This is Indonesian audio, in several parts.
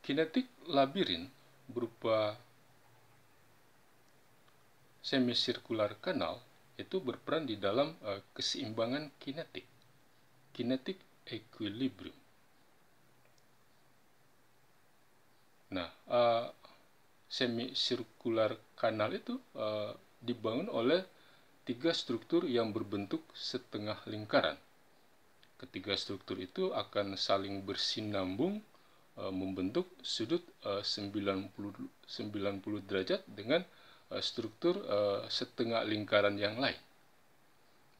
Kinetik labirin berupa semisirkular kanal itu berperan di dalam uh, keseimbangan kinetik, kinetik equilibrium. Nah, uh, semisirkular kanal itu uh, dibangun oleh tiga struktur yang berbentuk setengah lingkaran. Ketiga struktur itu akan saling bersinambung Eh, membentuk sudut 90, eh, 90 derajat dengan eh, struktur setengah lingkaran yang lain.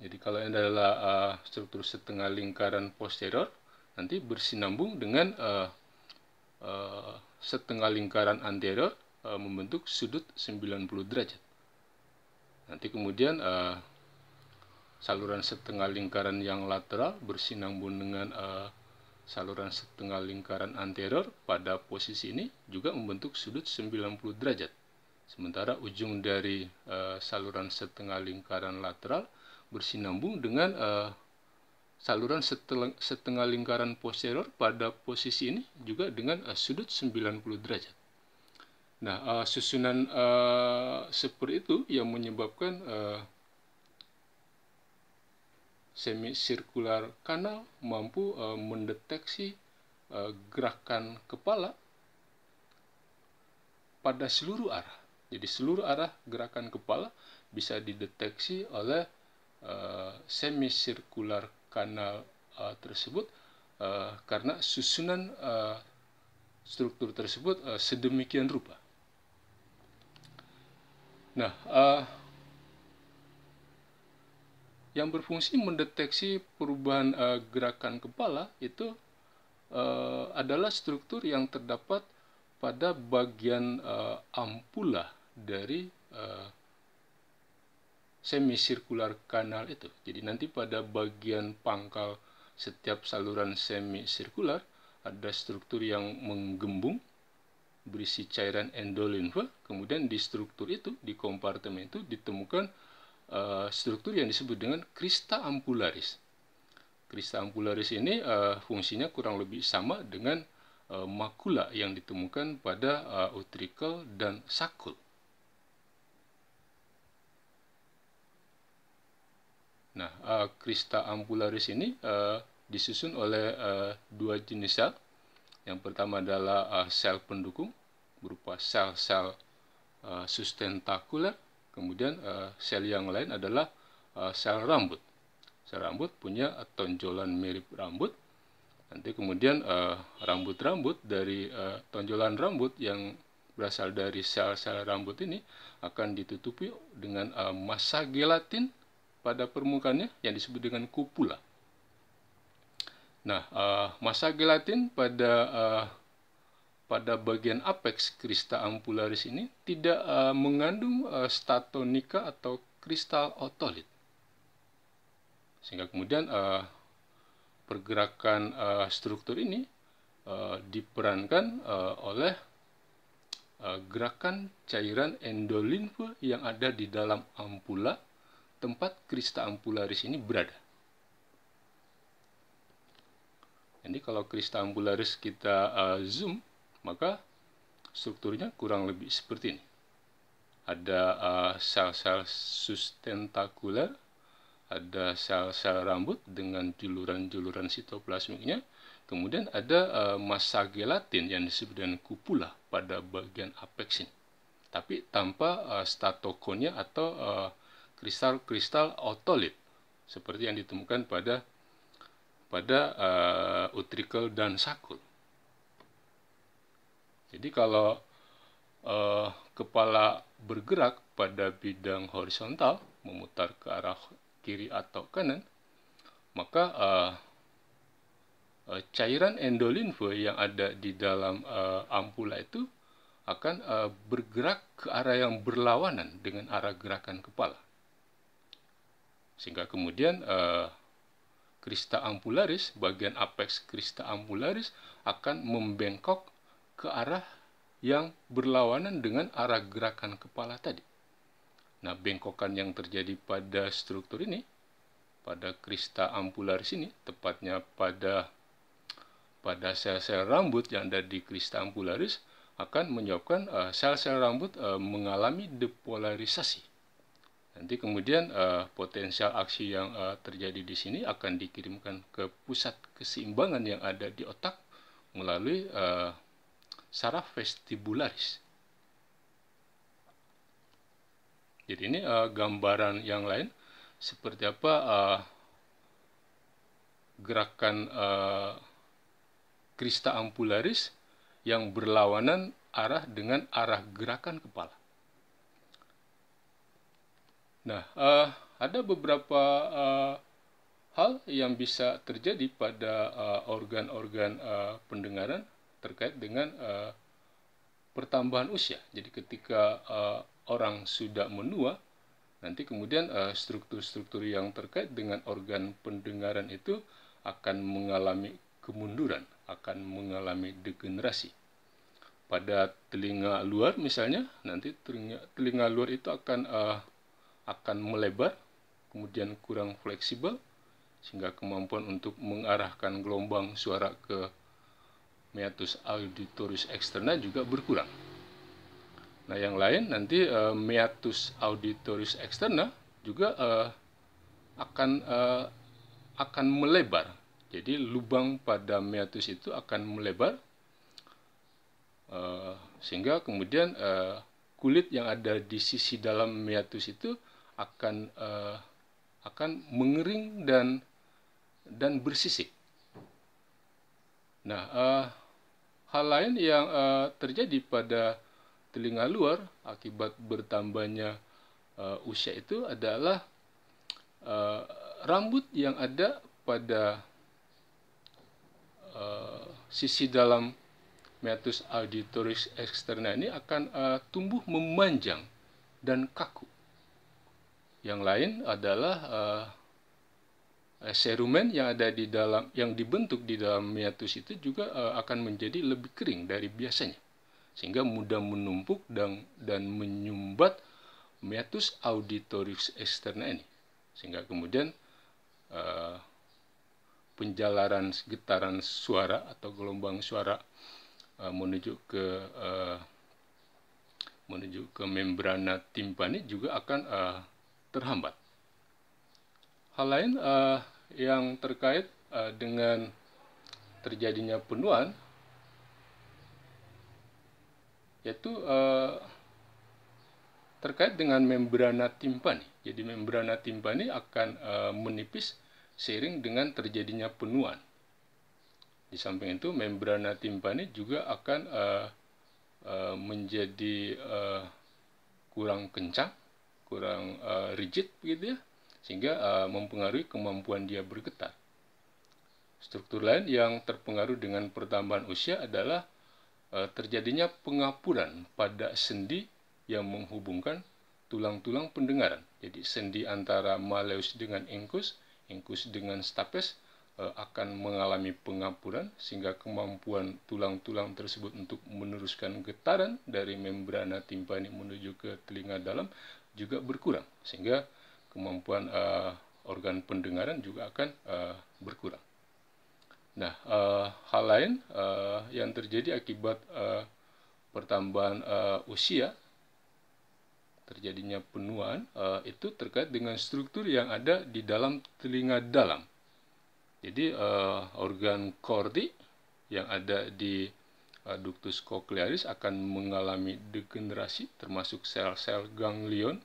Jadi kalau ini adalah struktur setengah lingkaran posterior, nanti bersinambung dengan setengah lingkaran anterior membentuk sudut 90 derajat. Nanti kemudian saluran setengah lingkaran yang lateral bersinambung dengan saluran setengah lingkaran anterior pada posisi ini juga membentuk sudut 90 derajat. Sementara ujung dari e, saluran setengah lingkaran lateral bersinambung dengan e, saluran setengah, setengah lingkaran posterior pada posisi ini juga dengan e, sudut 90 derajat. Nah, e, susunan e, seperti itu yang menyebabkan e, semi semicircular kanal mampu uh, mendeteksi uh, gerakan kepala pada seluruh arah. Jadi seluruh arah gerakan kepala bisa dideteksi oleh uh, eh, semicircular kanal uh, tersebut uh, karena susunan uh, struktur tersebut uh, sedemikian rupa. Nah, uh, yang berfungsi mendeteksi perubahan uh, gerakan kepala itu uh, adalah struktur yang terdapat pada bagian uh, eh, ampula dari uh, semisirkular kanal itu. Jadi nanti pada bagian pangkal setiap saluran semisirkular ada struktur yang menggembung berisi cairan endolinfa, Kemudian di struktur itu, di kompartemen itu ditemukan Eh, struktur yang disebut dengan krista ampularis. Krista ampularis ini uh, fungsinya kurang lebih sama dengan uh, makula yang ditemukan pada uh, utrikel dan sakul. Nah, uh, krista ampularis ini uh, disusun oleh uh, dua jenis sel. Yang pertama adalah uh, sel pendukung berupa sel-sel uh, sustentakuler Kemudian eh, sel yang lain adalah eh, sel rambut. Sel rambut punya tonjolan mirip rambut. Nanti kemudian eh, rambut-rambut dari tonjolan rambut yang berasal dari sel-sel rambut ini akan ditutupi dengan massa gelatin pada permukaannya yang disebut dengan kupula. Nah, massa gelatin pada pada bagian apex krista ampularis ini tidak uh, mengandung uh, eh, statonika atau kristal otolit. Sehingga kemudian uh, pergerakan uh, struktur ini uh, diperankan uh, oleh uh, gerakan cairan endolimfe yang ada di dalam ampula tempat Krista ampularis ini berada. Jadi kalau Krista ampularis kita uh, zoom maka strukturnya kurang lebih seperti ini. Ada sel eh, sel-sel sustentakuler, ada sel-sel rambut dengan juluran-juluran sitoplasmiknya, kemudian ada uh, eh, massa gelatin yang disebut dengan kupula pada bagian apexin, tapi tanpa uh, statokonnya atau uh, kristal-kristal otolit seperti yang ditemukan pada pada uh, utrikel dan sakul. Jadi kalau eh, kepala bergerak pada bidang horizontal, memutar ke arah kiri atau kanan, maka eh, eh cairan endolinfo yang ada di dalam eh, ampula itu akan eh, bergerak ke arah yang berlawanan dengan arah gerakan kepala. Sehingga kemudian eh, Krista ampularis, bagian apex Krista ampularis akan membengkok ke arah yang berlawanan dengan arah gerakan kepala tadi. Nah, bengkokan yang terjadi pada struktur ini, pada krista ampularis ini, tepatnya pada pada sel-sel rambut yang ada di krista ampularis, akan menyebabkan sel eh, sel-sel rambut uh, mengalami depolarisasi. Nanti kemudian uh, potensial aksi yang uh, terjadi di sini akan dikirimkan ke pusat keseimbangan yang ada di otak melalui uh, saraf vestibularis. Jadi ini uh, gambaran yang lain seperti apa uh, gerakan uh, krista ampularis yang berlawanan arah dengan arah gerakan kepala. Nah, uh, ada beberapa uh, hal yang bisa terjadi pada organ-organ uh, uh, pendengaran terkait dengan uh, pertambahan usia. Jadi ketika uh, orang sudah menua, nanti kemudian eh, struktur-struktur uh, yang terkait dengan organ pendengaran itu akan mengalami kemunduran, akan mengalami degenerasi. Pada telinga luar misalnya, nanti telinga, telinga luar itu akan uh, akan melebar, kemudian kurang fleksibel, sehingga kemampuan untuk mengarahkan gelombang suara ke meatus auditoris eksternal juga berkurang. Nah, yang lain nanti e, meatus auditoris eksternal juga e, akan e, akan melebar. Jadi lubang pada meatus itu akan melebar e, sehingga kemudian e, kulit yang ada di sisi dalam meatus itu akan e, akan mengering dan dan bersisik. Nah, uh, hal lain yang uh, terjadi pada telinga luar akibat bertambahnya uh, usia itu adalah uh, rambut yang ada pada uh, sisi dalam meatus auditoris externa ini akan uh, tumbuh memanjang dan kaku. Yang lain adalah uh, Eh, serumen yang ada di dalam yang dibentuk di dalam meatus itu juga eh, akan menjadi lebih kering dari biasanya sehingga mudah menumpuk dan dan menyumbat meatus auditorius eksternal ini sehingga kemudian uh, penjalaran getaran suara atau gelombang suara uh, menuju ke uh, menuju ke membrana timpani juga akan uh, terhambat Hal lain uh, yang terkait uh, dengan terjadinya penuaan yaitu uh, terkait dengan membrana timpani. Jadi membrana timpani akan uh, menipis seiring dengan terjadinya penuaan. Di samping itu membrana timpani juga akan uh, uh, menjadi uh, kurang kencang, kurang uh, rigid begitu ya sehingga uh, mempengaruhi kemampuan dia bergetar. Struktur lain yang terpengaruh dengan pertambahan usia adalah uh, terjadinya pengapuran pada sendi yang menghubungkan tulang-tulang pendengaran. Jadi sendi antara maleus dengan inkus, inkus dengan stapes uh, akan mengalami pengapuran sehingga kemampuan tulang-tulang tersebut untuk meneruskan getaran dari membrana timpani menuju ke telinga dalam juga berkurang sehingga kemampuan uh, organ pendengaran juga akan uh, berkurang. Nah, uh, hal lain uh, yang terjadi akibat uh, pertambahan uh, usia, terjadinya penuaan, uh, itu terkait dengan struktur yang ada di dalam telinga dalam. Jadi, uh, organ kordi yang ada di uh, ductus cochlearis akan mengalami degenerasi, termasuk sel-sel ganglion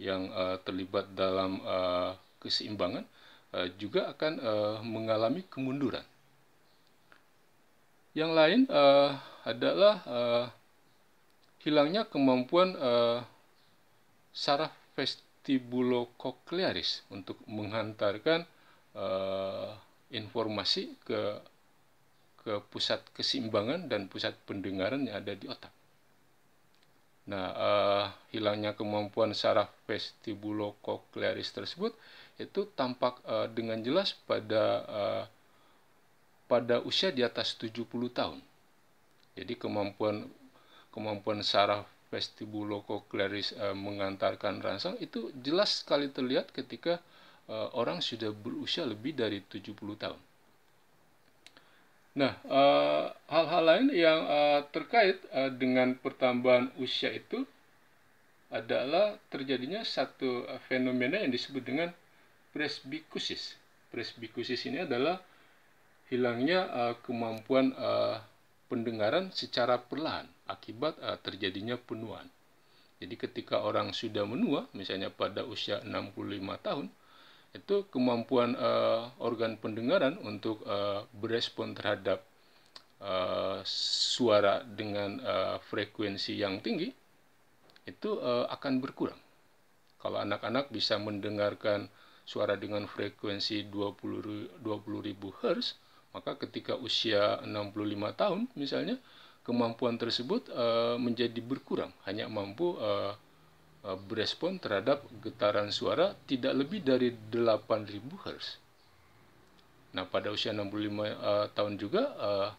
yang uh, terlibat dalam uh, keseimbangan uh, juga akan uh, mengalami kemunduran. Yang lain uh, adalah uh, hilangnya kemampuan uh, saraf vestibulokoklearis untuk menghantarkan uh, informasi ke ke pusat keseimbangan dan pusat pendengaran yang ada di otak. Nah, uh, hilangnya kemampuan saraf vestibulokoklearis tersebut itu tampak uh, dengan jelas pada uh, pada usia di atas 70 tahun. Jadi kemampuan kemampuan saraf vestibulokoklearis uh, mengantarkan rangsang itu jelas sekali terlihat ketika uh, orang sudah berusia lebih dari 70 tahun. Nah, hal-hal uh, lain yang uh, Eh, terkait uh, dengan pertambahan usia itu adalah terjadinya satu uh, fenomena yang disebut dengan presbikusis. Presbikusis ini adalah hilangnya uh, kemampuan uh, pendengaran secara perlahan akibat uh, terjadinya penuaan. Jadi ketika orang sudah menua, misalnya pada usia 65 tahun, itu kemampuan uh, organ pendengaran untuk uh, berespon terhadap Eh, suara dengan uh, frekuensi yang tinggi itu uh, akan berkurang. Kalau anak-anak bisa mendengarkan suara dengan frekuensi 20 20.000 Hz, maka ketika usia 65 tahun misalnya kemampuan tersebut uh, menjadi berkurang, hanya mampu uh, berespon terhadap getaran suara tidak lebih dari 8000 Hz. Nah, pada usia 65 uh, tahun juga uh,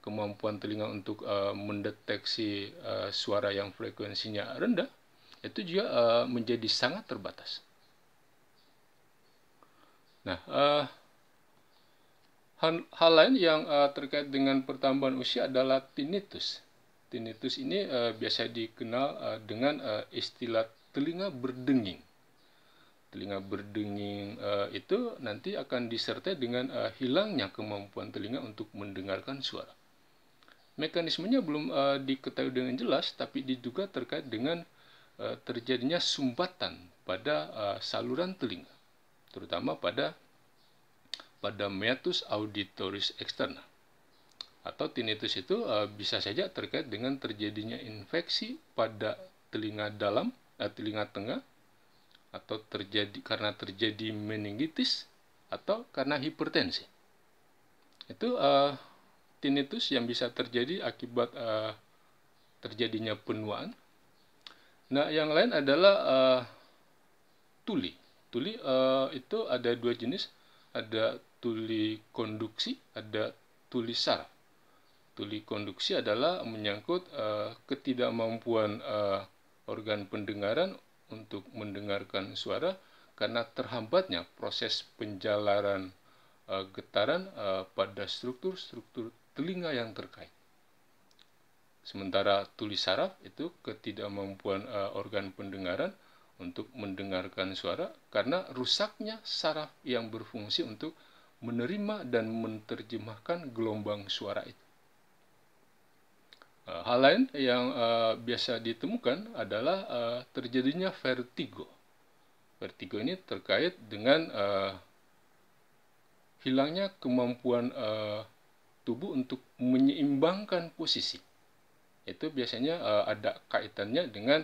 kemampuan telinga untuk uh, mendeteksi uh, suara yang frekuensinya rendah itu juga uh, menjadi sangat terbatas. Nah, uh, hal, hal lain yang uh, terkait dengan pertambahan usia adalah tinnitus. Tinnitus ini uh, biasa dikenal uh, dengan uh, istilah telinga berdenging. Telinga berdenging uh, itu nanti akan disertai dengan uh, hilangnya kemampuan telinga untuk mendengarkan suara. Mekanismenya belum uh, diketahui dengan jelas, tapi diduga terkait dengan uh, terjadinya sumbatan pada uh, saluran telinga, terutama pada pada meatus auditoris externa. Atau tinnitus itu uh, bisa saja terkait dengan terjadinya infeksi pada telinga dalam, uh, telinga tengah, atau terjadi karena terjadi meningitis atau karena hipertensi. Itu uh, tinnitus yang bisa terjadi akibat uh, terjadinya penuaan. Nah, yang lain adalah uh, tuli. Tuli uh, itu ada dua jenis, ada tuli konduksi, ada tuli saraf. Tuli konduksi adalah menyangkut uh, ketidakmampuan uh, organ pendengaran untuk mendengarkan suara karena terhambatnya proses penjalaran uh, getaran uh, pada struktur-struktur telinga yang terkait. Sementara tuli saraf itu ketidakmampuan uh, organ pendengaran untuk mendengarkan suara karena rusaknya saraf yang berfungsi untuk menerima dan menerjemahkan gelombang suara itu. Eh, hal lain yang uh, biasa ditemukan adalah uh, terjadinya vertigo. Vertigo ini terkait dengan uh, hilangnya kemampuan uh, tubuh untuk menyeimbangkan posisi. Itu biasanya uh, ada kaitannya dengan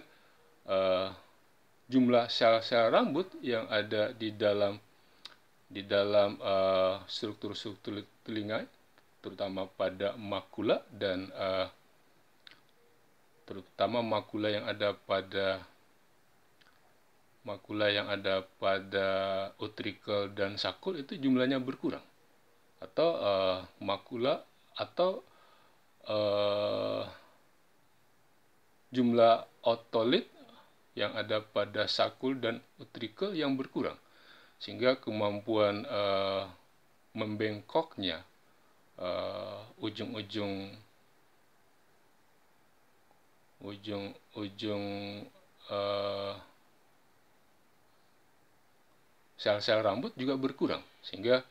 uh, jumlah sel-sel rambut yang ada di dalam di dalam struktur eh, struktur-struktur telinga, terutama pada makula dan uh, terutama makula yang ada pada makula yang ada pada utricle dan sakul itu jumlahnya berkurang atau uh, makula atau uh, jumlah otolit yang ada pada sakul dan utrikel yang berkurang sehingga kemampuan uh, membengkoknya ujung ujung-ujung ujung-ujung sel sel-sel rambut juga berkurang sehingga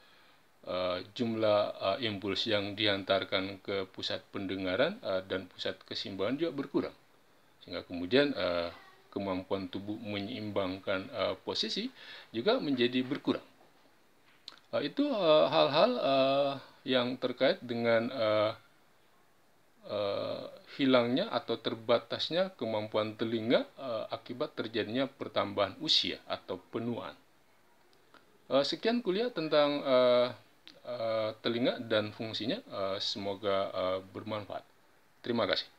Eh, jumlah uh, impuls yang diantarkan ke pusat pendengaran uh, dan pusat kesimbangan juga berkurang sehingga kemudian uh, kemampuan tubuh menyeimbangkan uh, posisi juga menjadi berkurang uh, itu hal-hal uh, uh, yang terkait dengan uh, uh, hilangnya atau terbatasnya kemampuan telinga uh, akibat terjadinya pertambahan usia atau penuaan. sekian kuliah tentang uh, Eh, telinga dan fungsinya. Uh, semoga uh, bermanfaat. Terima kasih.